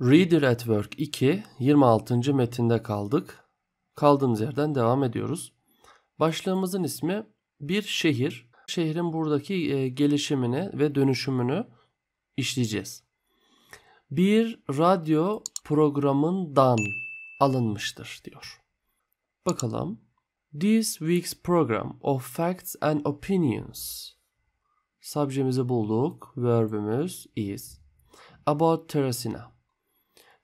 Reader at Work 2 26. metinde kaldık. Kaldığımız yerden devam ediyoruz. Başlığımızın ismi bir şehir. Şehrin buradaki e, gelişimini ve dönüşümünü işleyeceğiz. Bir radyo programından alınmıştır diyor. Bakalım. This week's program of facts and opinions. Subjemizi bulduk. Verbimiz is. About Teresina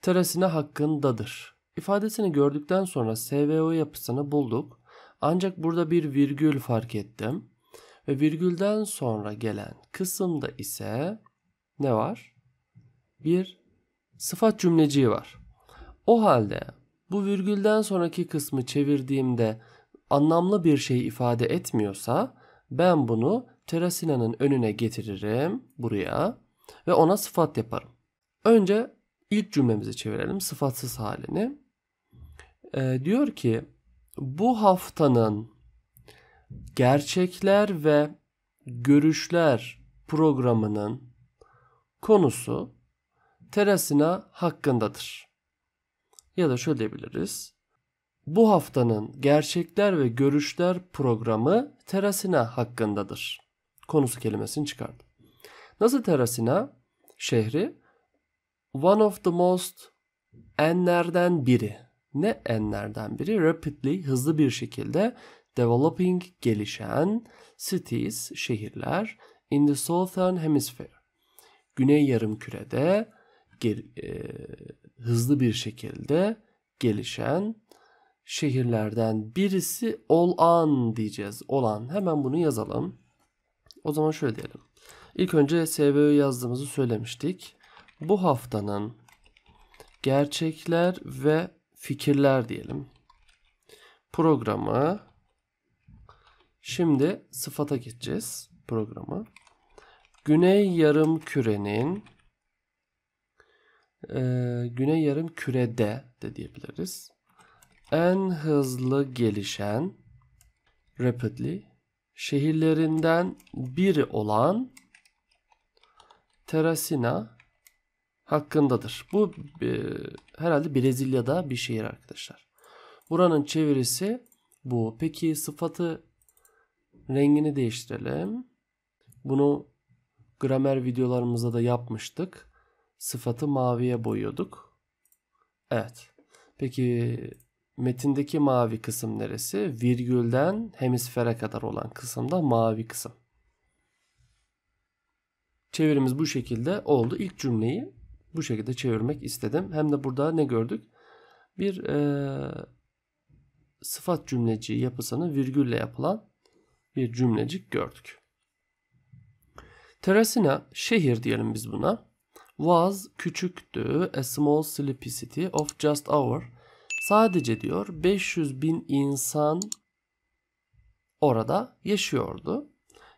terasine hakkındadır. İfadesini gördükten sonra SVO yapısını bulduk. Ancak burada bir virgül fark ettim. Ve virgülden sonra gelen kısımda ise ne var? Bir sıfat cümleciği var. O halde bu virgülden sonraki kısmı çevirdiğimde anlamlı bir şey ifade etmiyorsa ben bunu terasinanın önüne getiririm buraya ve ona sıfat yaparım. Önce ilk cümlemizi çevirelim sıfatsız halini. E, diyor ki bu haftanın gerçekler ve görüşler programının konusu Teresina hakkındadır. Ya da şöyle diyebiliriz. Bu haftanın gerçekler ve görüşler programı Teresina hakkındadır. Konusu kelimesini çıkardım. Nasıl Teresina şehri one of the most enlerden biri. Ne enlerden biri? Rapidly, hızlı bir şekilde developing, gelişen cities, şehirler in the southern hemisphere. Güney yarım kürede e, hızlı bir şekilde gelişen şehirlerden birisi olan diyeceğiz. Olan. Hemen bunu yazalım. O zaman şöyle diyelim. İlk önce SVÖ yazdığımızı söylemiştik bu haftanın gerçekler ve fikirler diyelim. Programı şimdi sıfata geçeceğiz programı. Güney yarım kürenin e, Güney yarım kürede de diyebiliriz. En hızlı gelişen rapidly şehirlerinden biri olan Terasina hakkındadır. Bu e, herhalde Brezilya'da bir şehir arkadaşlar. Buranın çevirisi bu. Peki sıfatı rengini değiştirelim. Bunu gramer videolarımızda da yapmıştık. Sıfatı maviye boyuyorduk. Evet. Peki metindeki mavi kısım neresi? Virgülden hemisfere kadar olan kısımda mavi kısım. Çevirimiz bu şekilde oldu. İlk cümleyi bu şekilde çevirmek istedim. Hem de burada ne gördük? Bir e, sıfat cümleci yapısını virgülle yapılan bir cümlecik gördük. Teresina şehir diyelim biz buna. Was küçüktü a small sleepy city of just hour. Sadece diyor 500 bin insan orada yaşıyordu.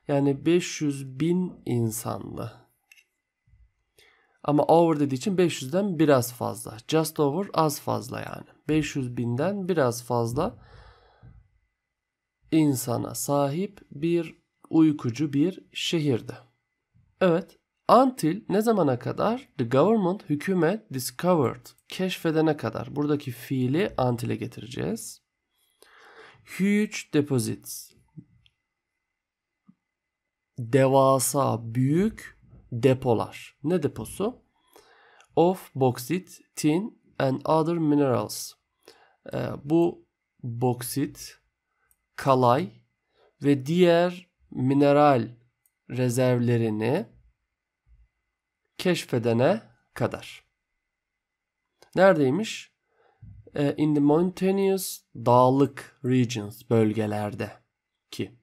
Yani 500 bin insanlı ama over dediği için 500'den biraz fazla. Just over az fazla yani. 500 binden biraz fazla insana sahip bir uykucu bir şehirdi. Evet, until ne zamana kadar? The government, hükümet discovered, keşfedene kadar. Buradaki fiili until'e getireceğiz. Huge deposits. Devasa, büyük depolar. Ne deposu? Of bauxit, tin and other minerals. E, bu boksit, kalay ve diğer mineral rezervlerini keşfedene kadar. Neredeymiş? E, in the mountainous dağlık regions bölgelerde ki.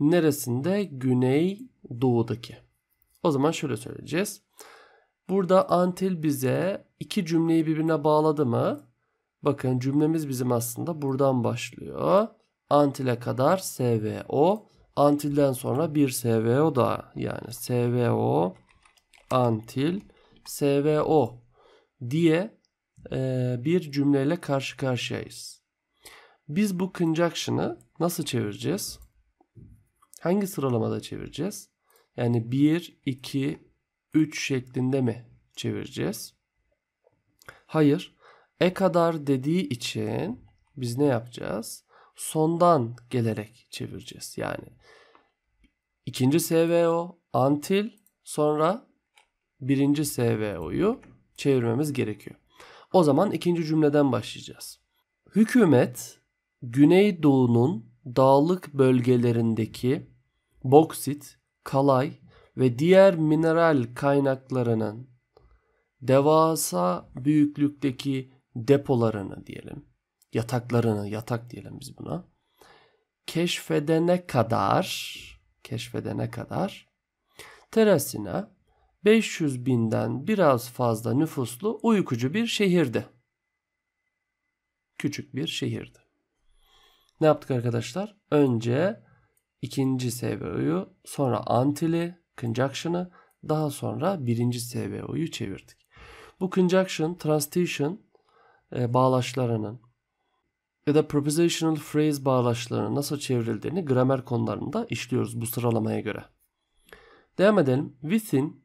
Neresinde? Güney doğudaki. O zaman şöyle söyleyeceğiz. Burada until bize iki cümleyi birbirine bağladı mı? Bakın cümlemiz bizim aslında buradan başlıyor. Until'e kadar SVO. Until'den sonra bir SVO da Yani SVO until SVO diye e, bir cümleyle karşı karşıyayız. Biz bu conjunction'ı nasıl çevireceğiz? Hangi sıralamada çevireceğiz? Yani 1, 2, 3 şeklinde mi çevireceğiz? Hayır. E kadar dediği için biz ne yapacağız? Sondan gelerek çevireceğiz. Yani ikinci SVO antil sonra birinci SVO'yu çevirmemiz gerekiyor. O zaman ikinci cümleden başlayacağız. Hükümet Güneydoğu'nun dağlık bölgelerindeki boksit kalay ve diğer mineral kaynaklarının devasa büyüklükteki depolarını diyelim, yataklarını, yatak diyelim biz buna, keşfedene kadar, keşfedene kadar Teresina 500 binden biraz fazla nüfuslu uykucu bir şehirdi. Küçük bir şehirdi. Ne yaptık arkadaşlar? Önce ikinci SVO'yu sonra antili conjunction'ı daha sonra birinci SVO'yu çevirdik. Bu conjunction, transition e, bağlaçlarının ya da prepositional phrase bağlaçlarının nasıl çevrildiğini gramer konularında işliyoruz bu sıralamaya göre. Devam edelim. Within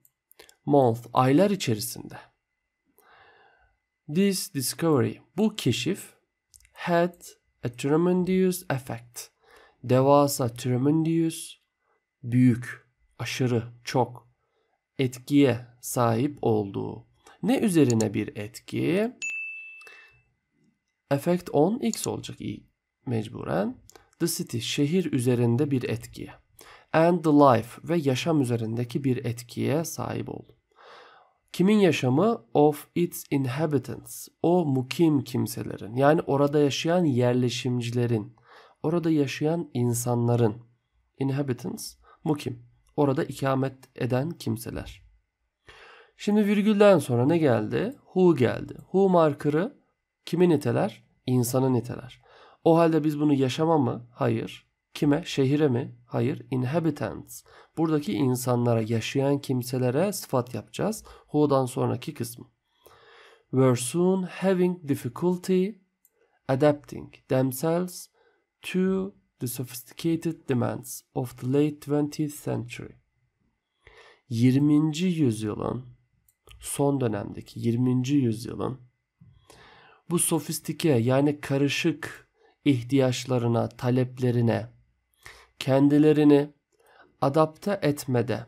month, aylar içerisinde. This discovery, bu keşif had a tremendous effect devasa, tremendous, büyük, aşırı, çok etkiye sahip olduğu. Ne üzerine bir etki? Effect on x olacak i mecburen. The city şehir üzerinde bir etkiye. And the life ve yaşam üzerindeki bir etkiye sahip oldu. Kimin yaşamı? Of its inhabitants. O mukim kimselerin. Yani orada yaşayan yerleşimcilerin orada yaşayan insanların inhabitants mukim orada ikamet eden kimseler. Şimdi virgülden sonra ne geldi? Who geldi. Who markırı kimi niteler? İnsanı niteler. O halde biz bunu yaşama mı? Hayır. Kime? Şehire mi? Hayır. Inhabitants. Buradaki insanlara, yaşayan kimselere sıfat yapacağız. Who'dan sonraki kısmı. Were soon having difficulty adapting themselves to the sophisticated demands of the late 20th century. 20. yüzyılın son dönemdeki 20. yüzyılın bu sofistike yani karışık ihtiyaçlarına, taleplerine kendilerini adapte etmede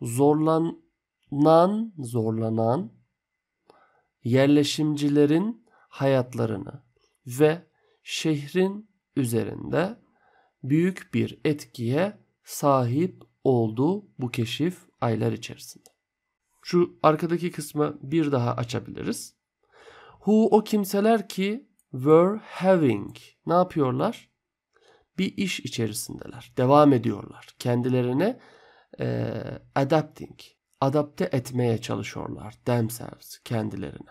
zorlanan zorlanan yerleşimcilerin hayatlarını ve şehrin üzerinde büyük bir etkiye sahip oldu bu keşif aylar içerisinde. Şu arkadaki kısmı bir daha açabiliriz. Who o kimseler ki were having ne yapıyorlar? Bir iş içerisindeler. Devam ediyorlar. Kendilerine e, adapting, adapte etmeye çalışıyorlar themselves kendilerine.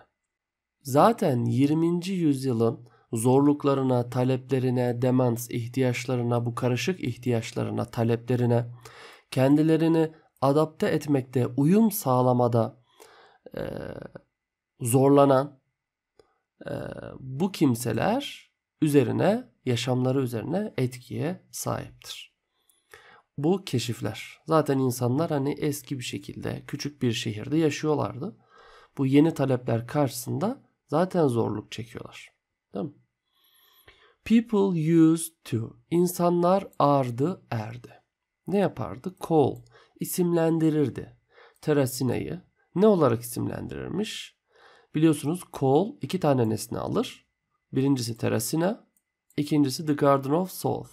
Zaten 20. yüzyılın zorluklarına, taleplerine, demans ihtiyaçlarına, bu karışık ihtiyaçlarına, taleplerine kendilerini adapte etmekte, uyum sağlamada e, zorlanan e, bu kimseler üzerine, yaşamları üzerine etkiye sahiptir. Bu keşifler. Zaten insanlar hani eski bir şekilde küçük bir şehirde yaşıyorlardı. Bu yeni talepler karşısında zaten zorluk çekiyorlar. Değil mi? People used to. İnsanlar ardı erdi. Ne yapardı? Call. isimlendirirdi. Terasina'yı. Ne olarak isimlendirirmiş? Biliyorsunuz call iki tane nesne alır. Birincisi terasina, ikincisi the garden of souls.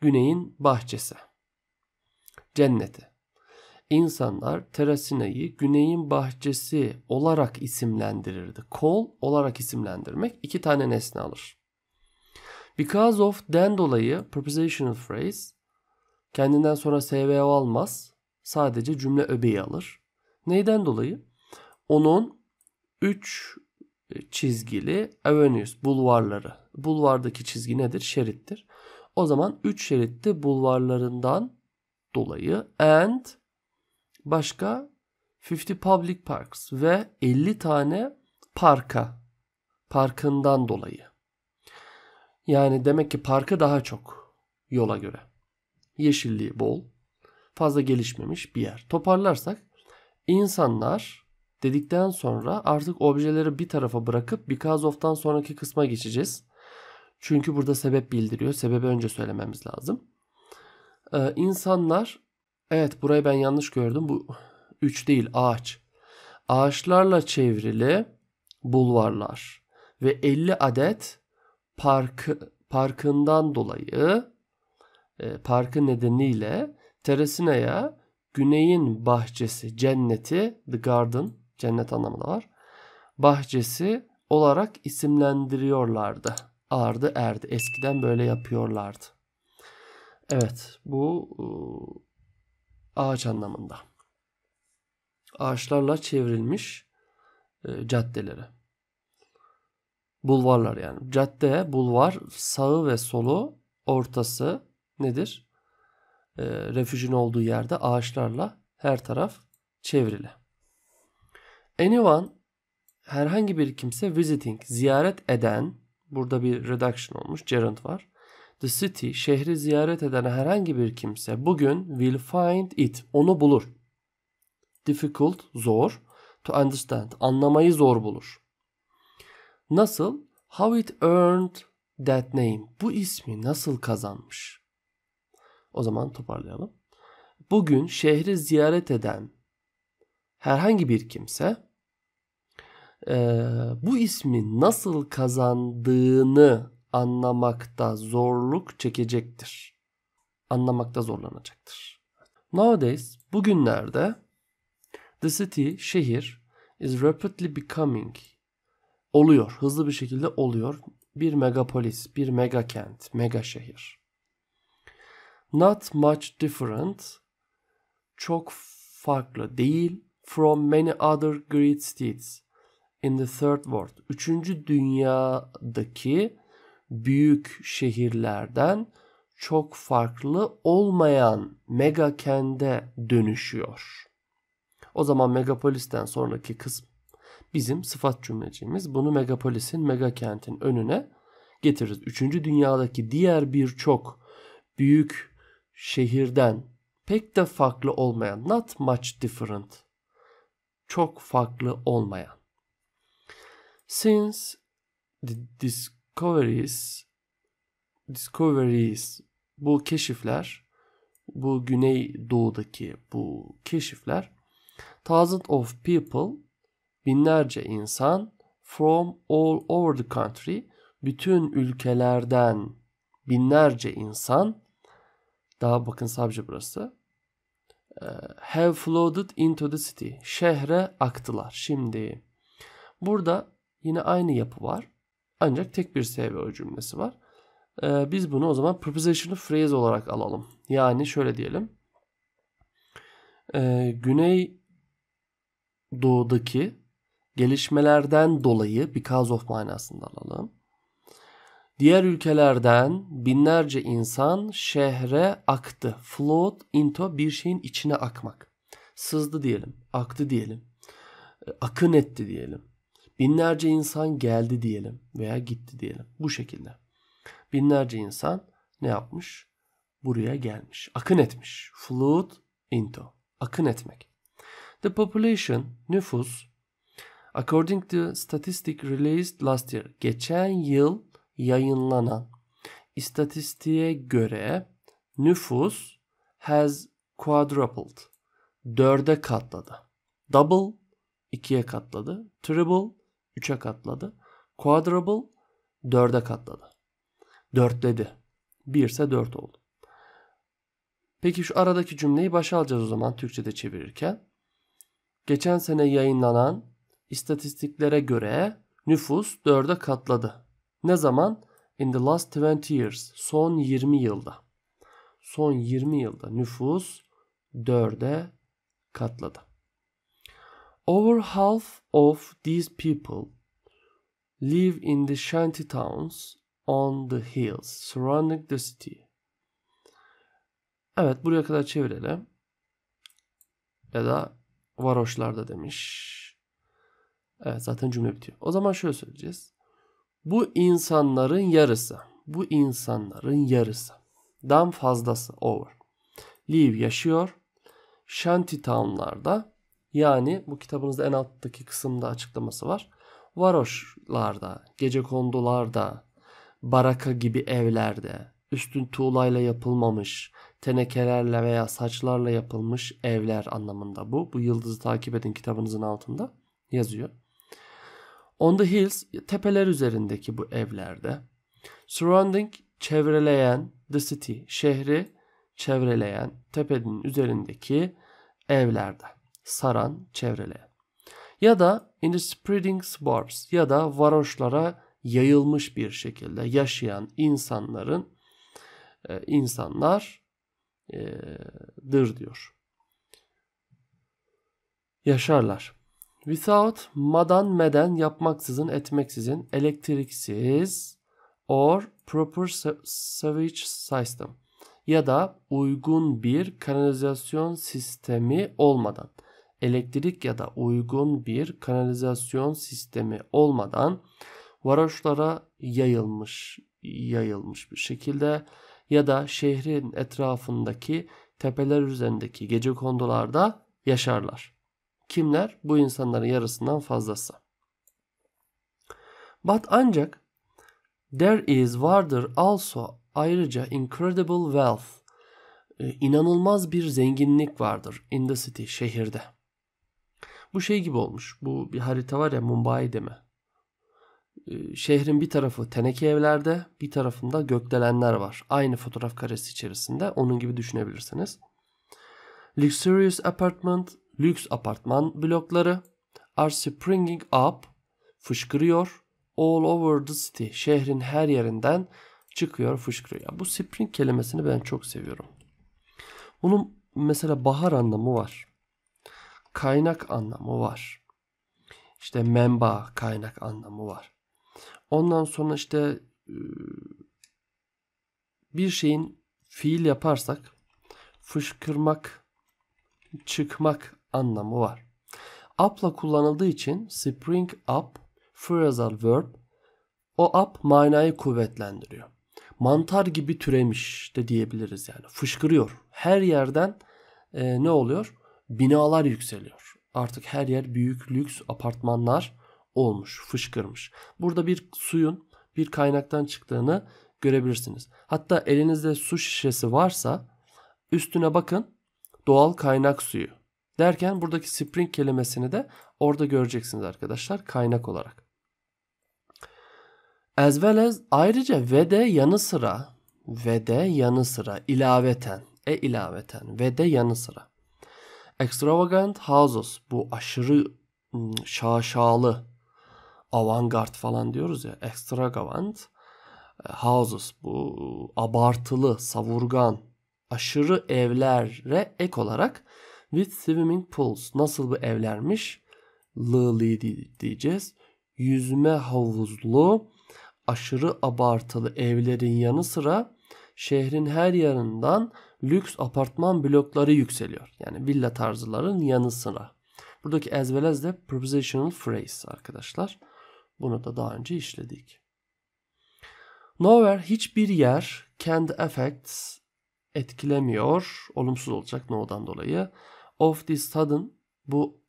Güneyin bahçesi. Cenneti insanlar terasineyi güneyin bahçesi olarak isimlendirirdi. Kol olarak isimlendirmek iki tane nesne alır. Because of den dolayı prepositional phrase kendinden sonra SVO almaz. Sadece cümle öbeği alır. Neyden dolayı? Onun 3 çizgili avenues, bulvarları. Bulvardaki çizgi nedir? Şerittir. O zaman 3 şeritli bulvarlarından dolayı and başka 50 public parks ve 50 tane parka parkından dolayı. Yani demek ki parkı daha çok yola göre. Yeşilliği bol, fazla gelişmemiş bir yer. Toparlarsak insanlar dedikten sonra artık objeleri bir tarafa bırakıp because of'tan sonraki kısma geçeceğiz. Çünkü burada sebep bildiriyor. Sebebi önce söylememiz lazım. Ee, insanlar Evet burayı ben yanlış gördüm. Bu 3 değil ağaç. Ağaçlarla çevrili bulvarlar ve 50 adet park parkından dolayı e, parkı nedeniyle Teresina'ya güneyin bahçesi, cenneti, the garden, cennet anlamı da var. Bahçesi olarak isimlendiriyorlardı. Ardı erdi. Eskiden böyle yapıyorlardı. Evet bu ıı, ağaç anlamında. Ağaçlarla çevrilmiş e, caddeleri. Bulvarlar yani. Cadde, bulvar, sağı ve solu, ortası nedir? E, refüjün olduğu yerde ağaçlarla her taraf çevrili. Anyone herhangi bir kimse visiting ziyaret eden burada bir reduction olmuş gerund var. The city şehri ziyaret eden herhangi bir kimse bugün will find it onu bulur. Difficult zor. To understand anlamayı zor bulur. Nasıl? How it earned that name. Bu ismi nasıl kazanmış? O zaman toparlayalım. Bugün şehri ziyaret eden herhangi bir kimse e, bu ismi nasıl kazandığını anlamakta zorluk çekecektir. Anlamakta zorlanacaktır. Nowadays, bugünlerde the city, şehir is rapidly becoming oluyor. Hızlı bir şekilde oluyor. Bir megapolis, bir mega kent, mega şehir. Not much different. Çok farklı değil. From many other great cities in the third world. Üçüncü dünyadaki büyük şehirlerden çok farklı olmayan mega kente dönüşüyor. O zaman megapolisten sonraki kısım bizim sıfat cümlecimiz. Bunu megapolisin, mega kentin önüne getiririz. Üçüncü dünyadaki diğer birçok büyük şehirden pek de farklı olmayan, not much different, çok farklı olmayan. Since this discoveries discoveries bu keşifler bu Güney Doğudaki bu keşifler thousands of people binlerce insan from all over the country bütün ülkelerden binlerce insan daha bakın savcı burası have flooded into the city şehre aktılar. Şimdi burada yine aynı yapı var. Ancak tek bir SVO cümlesi var. Ee, biz bunu o zaman prepositional phrase olarak alalım. Yani şöyle diyelim. Ee, Güney doğudaki gelişmelerden dolayı because of manasında alalım. Diğer ülkelerden binlerce insan şehre aktı. Float into bir şeyin içine akmak. Sızdı diyelim, aktı diyelim, ee, akın etti diyelim. Binlerce insan geldi diyelim veya gitti diyelim. Bu şekilde. Binlerce insan ne yapmış? Buraya gelmiş. Akın etmiş. Flood into. Akın etmek. The population, nüfus, according to statistic released last year, geçen yıl yayınlanan istatistiğe göre nüfus has quadrupled. Dörde katladı. Double ikiye katladı. Triple 3'e katladı. Quadruple 4'e katladı. Dörtledi. 1 ise 4 oldu. Peki şu aradaki cümleyi başa alacağız o zaman Türkçe'de çevirirken. Geçen sene yayınlanan istatistiklere göre nüfus 4'e katladı. Ne zaman? In the last 20 years. Son 20 yılda. Son 20 yılda nüfus 4'e katladı. Over half of these people live in the shanty towns on the hills surrounding the city. Evet buraya kadar çevirelim. Ya da varoşlarda demiş. Evet zaten cümle bitiyor. O zaman şöyle söyleyeceğiz. Bu insanların yarısı. Bu insanların yarısı. Dan fazlası over. Live yaşıyor. Shanty townlarda yani bu kitabınızda en alttaki kısımda açıklaması var. Varoşlarda, gece kondularda, baraka gibi evlerde, üstün tuğlayla yapılmamış, tenekelerle veya saçlarla yapılmış evler anlamında bu. Bu yıldızı takip edin kitabınızın altında yazıyor. On the hills tepeler üzerindeki bu evlerde. Surrounding çevreleyen the city şehri çevreleyen tepenin üzerindeki evlerde saran çevrele. Ya da in the spreading suburbs ya da varoşlara yayılmış bir şekilde yaşayan insanların e, insanlardır e, diyor. Yaşarlar. Without, madan meden yapmaksızın etmeksizin elektriksiz or proper sewage system ya da uygun bir kanalizasyon sistemi olmadan elektrik ya da uygun bir kanalizasyon sistemi olmadan varoşlara yayılmış yayılmış bir şekilde ya da şehrin etrafındaki tepeler üzerindeki gece kondularda yaşarlar. Kimler? Bu insanların yarısından fazlası. But ancak there is vardır also ayrıca incredible wealth e, inanılmaz bir zenginlik vardır in the city şehirde. Bu şey gibi olmuş. Bu bir harita var ya Mumbai deme. Ee, şehrin bir tarafı teneke evlerde, bir tarafında gökdelenler var. Aynı fotoğraf karesi içerisinde. Onun gibi düşünebilirsiniz. Luxurious apartment, lüks apartman blokları are springing up, fışkırıyor. All over the city, şehrin her yerinden çıkıyor, fışkırıyor. Bu spring kelimesini ben çok seviyorum. Bunun mesela bahar anlamı var kaynak anlamı var. İşte menba kaynak anlamı var. Ondan sonra işte bir şeyin fiil yaparsak fışkırmak, çıkmak anlamı var. Up'la kullanıldığı için spring up phrasal verb o up manayı kuvvetlendiriyor. Mantar gibi türemiş de diyebiliriz yani. Fışkırıyor. Her yerden e, ne oluyor? binalar yükseliyor. Artık her yer büyük lüks apartmanlar olmuş, fışkırmış. Burada bir suyun bir kaynaktan çıktığını görebilirsiniz. Hatta elinizde su şişesi varsa üstüne bakın doğal kaynak suyu. Derken buradaki spring kelimesini de orada göreceksiniz arkadaşlar kaynak olarak. As well as ayrıca ve de yanı sıra ve de yanı sıra ilaveten e ilaveten ve de yanı sıra Extravagant houses bu aşırı şaşalı avantgard falan diyoruz ya extravagant e, houses bu abartılı savurgan aşırı evlere ek olarak with swimming pools nasıl bir evlermiş lily diyeceğiz yüzme havuzlu aşırı abartılı evlerin yanı sıra şehrin her yanından lüks apartman blokları yükseliyor. Yani villa tarzıların yanı sıra. Buradaki as well as de prepositional phrase arkadaşlar. Bunu da daha önce işledik. Nowhere hiçbir yer can affects etkilemiyor. Olumsuz olacak no'dan dolayı. Of this sudden bu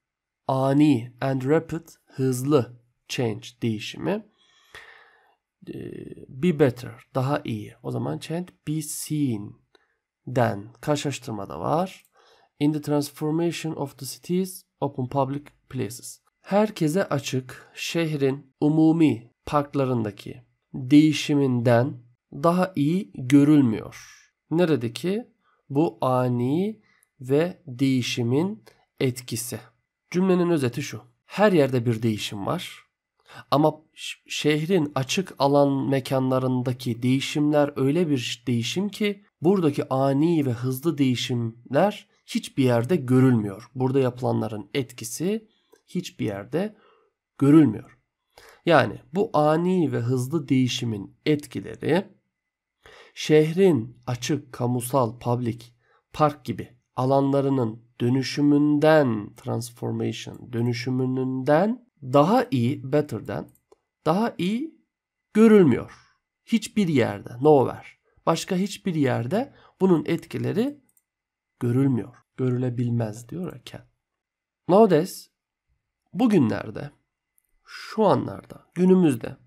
ani and rapid hızlı change değişimi be better daha iyi. O zaman change be seen den karşılaştırma da var. In the transformation of the cities open public places. Herkese açık şehrin umumi parklarındaki değişiminden daha iyi görülmüyor. Neredeki bu ani ve değişimin etkisi. Cümlenin özeti şu. Her yerde bir değişim var. Ama şehrin açık alan mekanlarındaki değişimler öyle bir değişim ki buradaki ani ve hızlı değişimler hiçbir yerde görülmüyor. Burada yapılanların etkisi hiçbir yerde görülmüyor. Yani bu ani ve hızlı değişimin etkileri şehrin açık kamusal public park gibi alanlarının dönüşümünden transformation dönüşümünden daha iyi better better'den daha iyi görülmüyor. Hiçbir yerde nowhere Başka hiçbir yerde bunun etkileri görülmüyor. Görülebilmez diyor Ken. Nowadays, bugünlerde, şu anlarda, günümüzde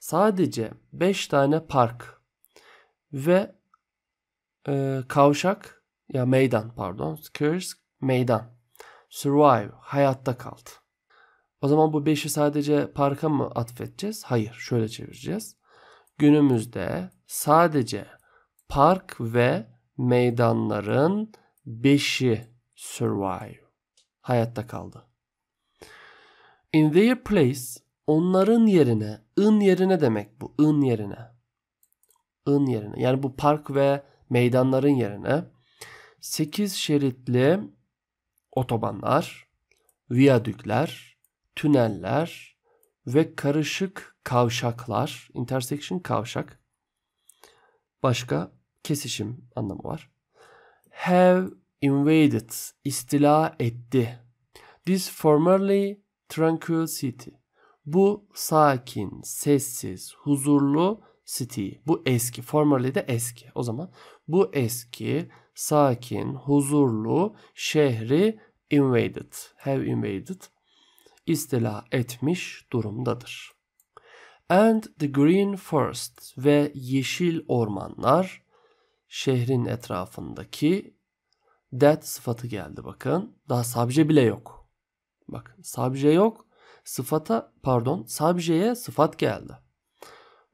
sadece 5 tane park ve e, kavşak ya meydan pardon, Kursk meydan. Survive, hayatta kaldı. O zaman bu 5'i sadece parka mı atfedeceğiz? Hayır, şöyle çevireceğiz günümüzde sadece park ve meydanların beşi survive hayatta kaldı. In their place onların yerine ın yerine demek bu ın yerine. ın yerine yani bu park ve meydanların yerine 8 şeritli otobanlar, viyadükler, tüneller ve karışık kavşaklar, intersection kavşak. Başka kesişim anlamı var. Have invaded, istila etti. This formerly tranquil city. Bu sakin, sessiz, huzurlu city. Bu eski, formerly de eski. O zaman bu eski, sakin, huzurlu şehri invaded, have invaded istila etmiş durumdadır. And the Green Forest ve yeşil ormanlar şehrin etrafındaki that sıfatı geldi bakın. Daha sabje bile yok. bak sabje yok. Sıfata pardon sabjeye sıfat geldi.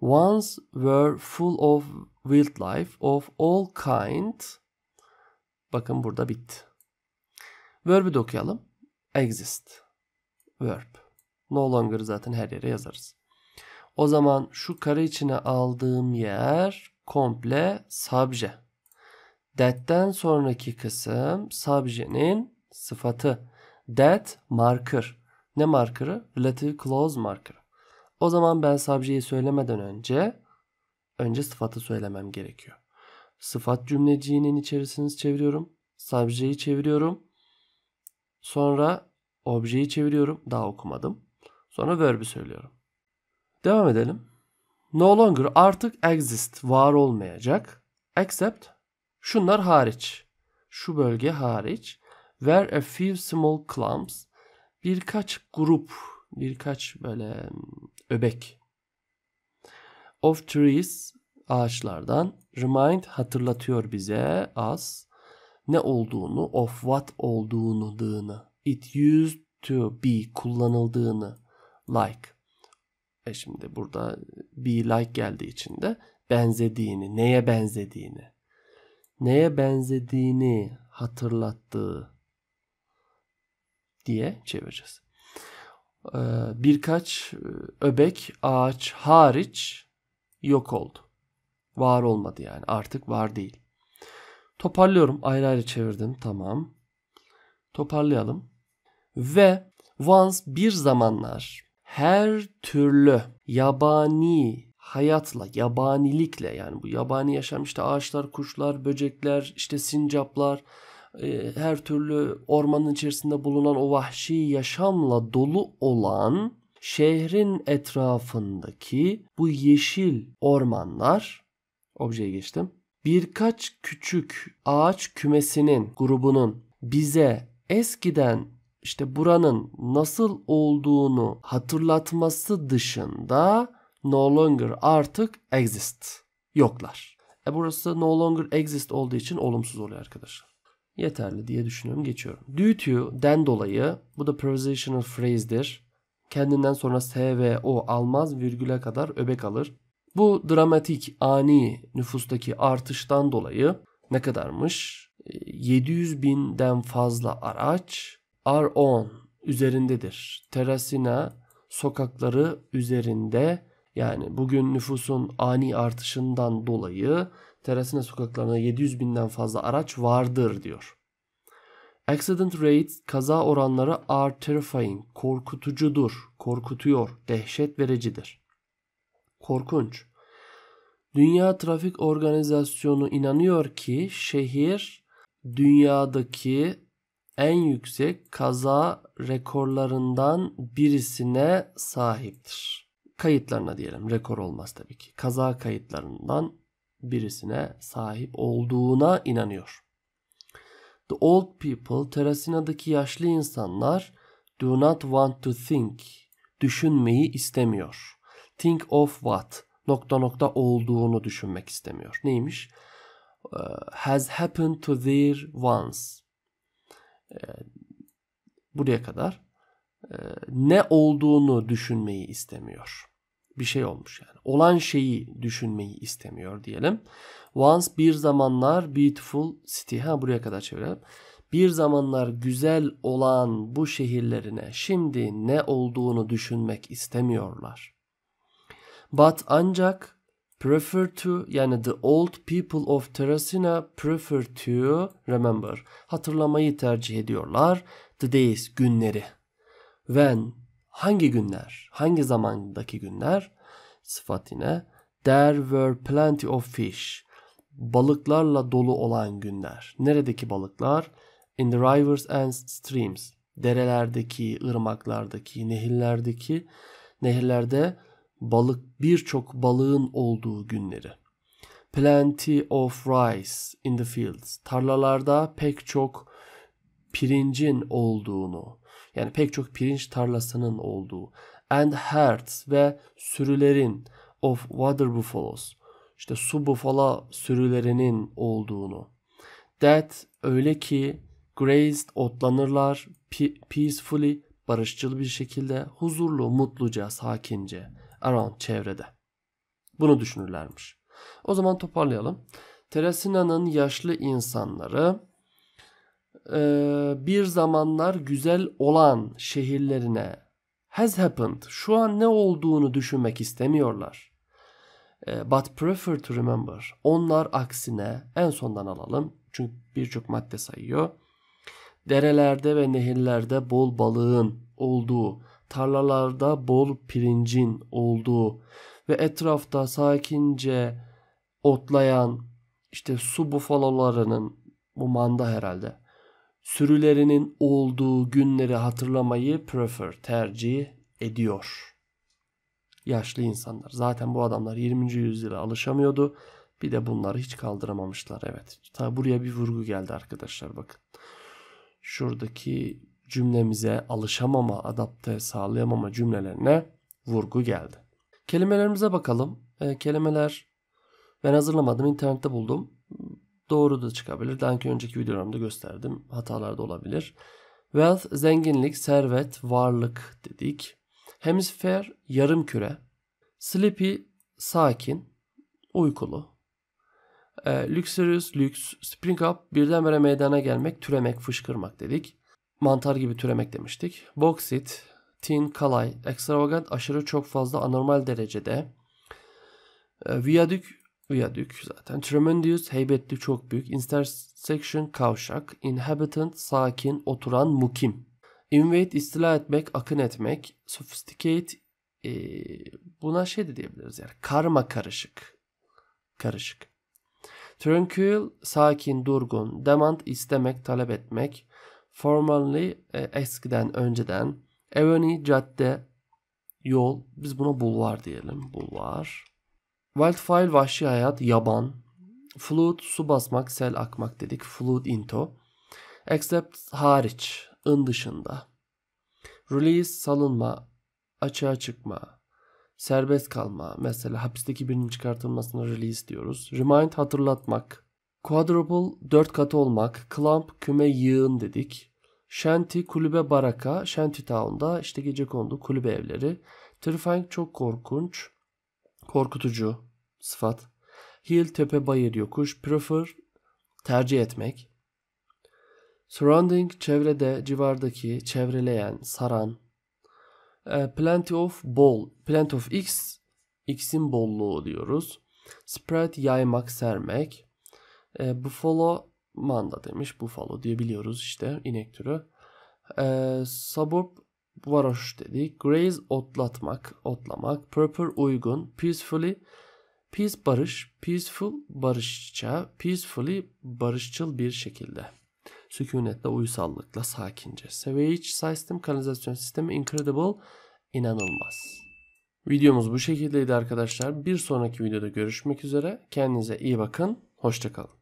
Once were full of wildlife of all kind. Bakın burada bitti. Verb'i de okuyalım. Exist. Verb. No longer zaten her yere yazarız. O zaman şu kare içine aldığım yer komple sabje. That'ten sonraki kısım sabjenin sıfatı. That marker. Ne markerı? Relative clause marker. O zaman ben subjeyi söylemeden önce önce sıfatı söylemem gerekiyor. Sıfat cümleciğinin içerisini çeviriyorum. Subjeyi çeviriyorum. Sonra objeyi çeviriyorum. Daha okumadım. Sonra verb'i söylüyorum. Devam edelim. No longer artık exist var olmayacak. Except şunlar hariç. Şu bölge hariç. Where a few small clumps birkaç grup, birkaç böyle hmm, öbek of trees ağaçlardan remind hatırlatıyor bize as ne olduğunu, of what olduğunu, dığını, it used to be kullanıldığını, like e şimdi burada bir like geldiği için de benzediğini, neye benzediğini, neye benzediğini hatırlattığı diye çevireceğiz. E, birkaç e, öbek ağaç hariç yok oldu. Var olmadı yani artık var değil. Toparlıyorum ayrı ayrı çevirdim tamam. Toparlayalım. Ve once bir zamanlar her türlü yabani hayatla, yabanilikle yani bu yabani yaşam işte ağaçlar, kuşlar, böcekler, işte sincaplar, e, her türlü ormanın içerisinde bulunan o vahşi yaşamla dolu olan şehrin etrafındaki bu yeşil ormanlar objeye geçtim. Birkaç küçük ağaç kümesinin grubunun bize eskiden işte buranın nasıl olduğunu hatırlatması dışında no longer artık exist yoklar. E burası no longer exist olduğu için olumsuz oluyor arkadaşlar. Yeterli diye düşünüyorum geçiyorum. Due to den dolayı bu da prepositional phrase'dir. Kendinden sonra S ve O almaz virgüle kadar öbek alır. Bu dramatik ani nüfustaki artıştan dolayı ne kadarmış? 700 e, binden fazla araç are 10 üzerindedir. Terasina sokakları üzerinde yani bugün nüfusun ani artışından dolayı Terasina sokaklarına 700 binden fazla araç vardır diyor. Accident rate kaza oranları are terrifying, korkutucudur, korkutuyor, dehşet vericidir. Korkunç. Dünya Trafik Organizasyonu inanıyor ki şehir dünyadaki en yüksek kaza rekorlarından birisine sahiptir. Kayıtlarına diyelim rekor olmaz tabii ki. Kaza kayıtlarından birisine sahip olduğuna inanıyor. The old people, Terasina'daki yaşlı insanlar do not want to think, düşünmeyi istemiyor. Think of what, nokta nokta olduğunu düşünmek istemiyor. Neymiş? Uh, has happened to their once ee, buraya kadar ee, ne olduğunu düşünmeyi istemiyor. Bir şey olmuş yani. Olan şeyi düşünmeyi istemiyor diyelim. Once bir zamanlar beautiful city. Ha buraya kadar çevirelim. Bir zamanlar güzel olan bu şehirlerine şimdi ne olduğunu düşünmek istemiyorlar. But ancak prefer to yani the old people of Terracina prefer to remember. Hatırlamayı tercih ediyorlar. The days günleri. When hangi günler? Hangi zamandaki günler? Sıfat yine. There were plenty of fish. Balıklarla dolu olan günler. Neredeki balıklar? In the rivers and streams. Derelerdeki, ırmaklardaki, nehirlerdeki, nehirlerde balık birçok balığın olduğu günleri. Plenty of rice in the fields. Tarlalarda pek çok pirincin olduğunu, yani pek çok pirinç tarlasının olduğu and herds ve sürülerin of water buffaloes İşte su bufala sürülerinin olduğunu. That öyle ki grazed otlanırlar peacefully barışçıl bir şekilde huzurlu mutluca sakince Around çevrede. Bunu düşünürlermiş. O zaman toparlayalım. Teresina'nın yaşlı insanları e, bir zamanlar güzel olan şehirlerine has happened şu an ne olduğunu düşünmek istemiyorlar. E, but prefer to remember. Onlar aksine en sondan alalım. Çünkü birçok madde sayıyor. Derelerde ve nehirlerde bol balığın olduğu tarlalarda bol pirincin olduğu ve etrafta sakince otlayan işte su bufalolarının bu manda herhalde sürülerinin olduğu günleri hatırlamayı prefer tercih ediyor. Yaşlı insanlar. Zaten bu adamlar 20. yüzyıla alışamıyordu. Bir de bunları hiç kaldıramamışlar. Evet. Ta buraya bir vurgu geldi arkadaşlar bakın. Şuradaki cümlemize alışamama, adapte sağlayamama cümlelerine vurgu geldi. Kelimelerimize bakalım. E, kelimeler ben hazırlamadım, internette buldum. Doğru da çıkabilir. Daha önceki videolarımda gösterdim. Hatalar da olabilir. Wealth, zenginlik, servet, varlık dedik. Hemisfer, yarım küre. Sleepy, sakin, uykulu. E, luxurious, lüks, spring up, birdenbire meydana gelmek, türemek, fışkırmak dedik mantar gibi türemek demiştik. Boksit, tin, kalay, ekstravagant aşırı çok fazla anormal derecede. E, viyadük, viyadük zaten. Tremendous, heybetli, çok büyük. Intersection, kavşak. Inhabitant, sakin, oturan, mukim. Invade, istila etmek, akın etmek. Sophisticate, e, buna şey de diyebiliriz yani. Karma karışık. Karışık. Tranquil, sakin, durgun. Demand, istemek, talep etmek. Formerly e, eskiden önceden Avenue cadde yol biz buna bulvar diyelim bulvar. Wildfire vahşi hayat yaban. Flood su basmak sel akmak dedik flood into. Except hariç ın dışında. Release salınma açığa çıkma serbest kalma mesela hapisteki birinin çıkartılmasına release diyoruz. Remind hatırlatmak Quadruple 4 katı olmak. Clump küme yığın dedik. Shanty kulübe baraka. Shanty Town'da işte gece kondu kulübe evleri. Terrifying çok korkunç. Korkutucu sıfat. Hill tepe bayır yokuş. Prefer tercih etmek. Surrounding çevrede civardaki çevreleyen saran. E, plenty of bol. Plenty of x. X'in bolluğu diyoruz. Spread yaymak sermek. E, Buffalo manda demiş. Buffalo diye biliyoruz işte inek türü. E, suburb varoş dedik. Graze otlatmak, otlamak. Purple uygun. Peacefully Peace barış, peaceful barışça, peacefully barışçıl bir şekilde. Sükunetle, uysallıkla, sakince. Savage System kanalizasyon sistemi incredible, inanılmaz. Videomuz bu şekildeydi arkadaşlar. Bir sonraki videoda görüşmek üzere. Kendinize iyi bakın. Hoşçakalın.